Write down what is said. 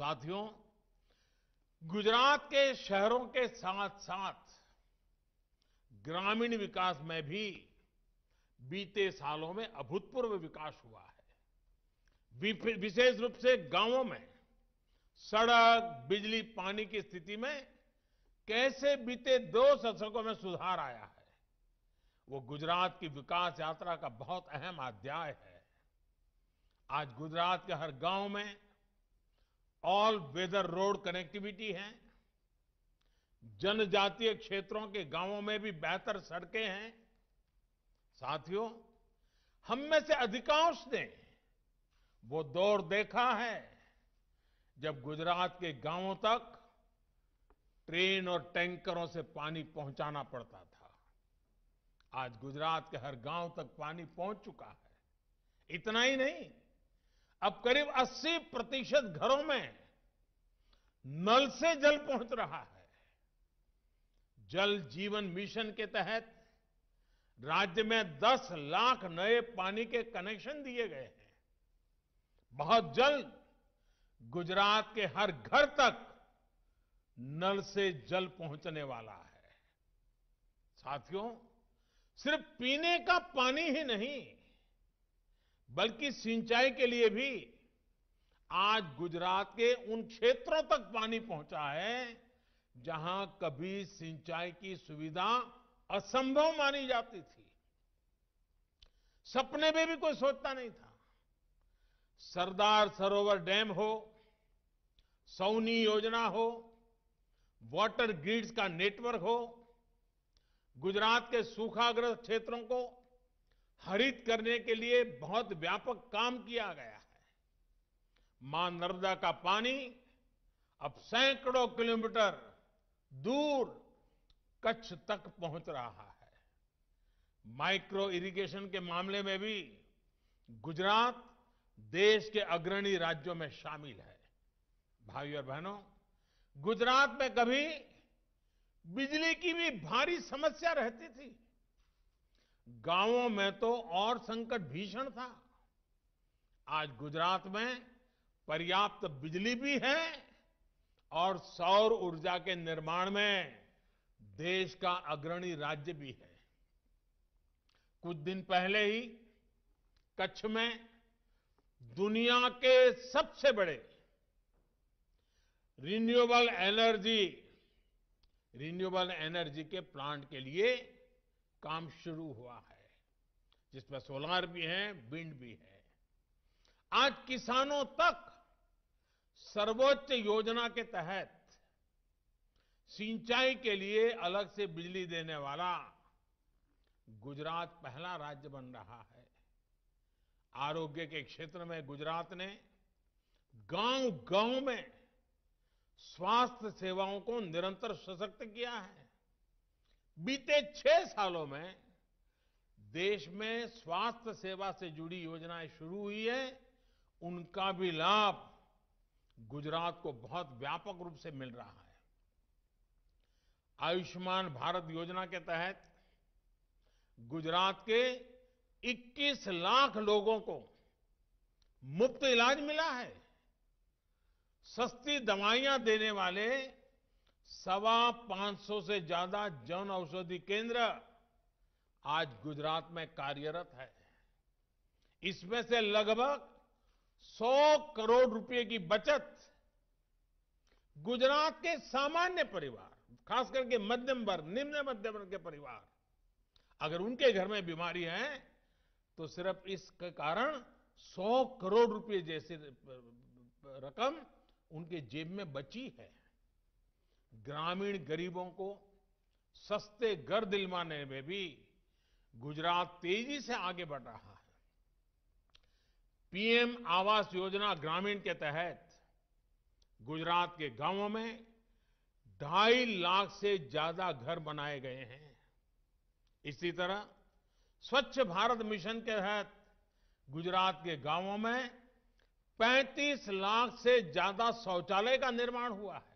साथियों गुजरात के शहरों के साथ साथ ग्रामीण विकास में भी बीते सालों में अभूतपूर्व विकास हुआ है विशेष रूप से गांवों में सड़क बिजली पानी की स्थिति में कैसे बीते दो दशकों में सुधार आया है वो गुजरात की विकास यात्रा का बहुत अहम अध्याय है आज गुजरात के हर गांव में ऑल वेदर रोड कनेक्टिविटी है जनजातीय क्षेत्रों के गांवों में भी बेहतर सड़कें हैं साथियों हम में से अधिकांश ने वो दौर देखा है जब गुजरात के गांवों तक ट्रेन और टैंकरों से पानी पहुंचाना पड़ता था आज गुजरात के हर गांव तक पानी पहुंच चुका है इतना ही नहीं अब करीब 80 प्रतिशत घरों में नल से जल पहुंच रहा है जल जीवन मिशन के तहत राज्य में 10 लाख नए पानी के कनेक्शन दिए गए हैं बहुत जल्द गुजरात के हर घर तक नल से जल पहुंचने वाला है साथियों सिर्फ पीने का पानी ही नहीं बल्कि सिंचाई के लिए भी आज गुजरात के उन क्षेत्रों तक पानी पहुंचा है जहां कभी सिंचाई की सुविधा असंभव मानी जाती थी सपने में भी कोई सोचता नहीं था सरदार सरोवर डैम हो सौनी योजना हो वाटर ग्रिड्स का नेटवर्क हो गुजरात के सूखाग्रस्त क्षेत्रों को हरित करने के लिए बहुत व्यापक काम किया गया है मां नर्मदा का पानी अब सैकड़ों किलोमीटर दूर कच्छ तक पहुंच रहा है माइक्रो इरिगेशन के मामले में भी गुजरात देश के अग्रणी राज्यों में शामिल है भाइयों और बहनों गुजरात में कभी बिजली की भी भारी समस्या रहती थी गांवों में तो और संकट भीषण था आज गुजरात में पर्याप्त बिजली भी है और सौर ऊर्जा के निर्माण में देश का अग्रणी राज्य भी है कुछ दिन पहले ही कच्छ में दुनिया के सबसे बड़े रिन्यूएबल एनर्जी रिन्यूएबल एनर्जी के प्लांट के लिए काम शुरू हुआ है जिसमें सोलार भी है विंड भी है आज किसानों तक सर्वोच्च योजना के तहत सिंचाई के लिए अलग से बिजली देने वाला गुजरात पहला राज्य बन रहा है आरोग्य के क्षेत्र में गुजरात ने गांव गांव में स्वास्थ्य सेवाओं को निरंतर सशक्त किया है बीते छह सालों में देश में स्वास्थ्य सेवा से जुड़ी योजनाएं शुरू हुई है उनका भी लाभ गुजरात को बहुत व्यापक रूप से मिल रहा है आयुष्मान भारत योजना के तहत गुजरात के 21 लाख लोगों को मुफ्त इलाज मिला है सस्ती दवाइयां देने वाले सवा पांच सौ से ज्यादा जन औषधि केंद्र आज गुजरात में कार्यरत है इसमें से लगभग 100 करोड़ रुपए की बचत गुजरात के सामान्य परिवार खास करके मध्यम वर्ग निम्न मध्यम वर्ग के परिवार अगर उनके घर में बीमारी है तो सिर्फ इसके कारण 100 करोड़ रुपए जैसी रकम उनके जेब में बची है ग्रामीण गरीबों को सस्ते घर दिलवाने में भी गुजरात तेजी से आगे बढ़ रहा है पीएम आवास योजना ग्रामीण के तहत गुजरात के गांवों में ढाई लाख से ज्यादा घर बनाए गए हैं इसी तरह स्वच्छ भारत मिशन के तहत गुजरात के गांवों में 35 लाख से ज्यादा शौचालय का निर्माण हुआ है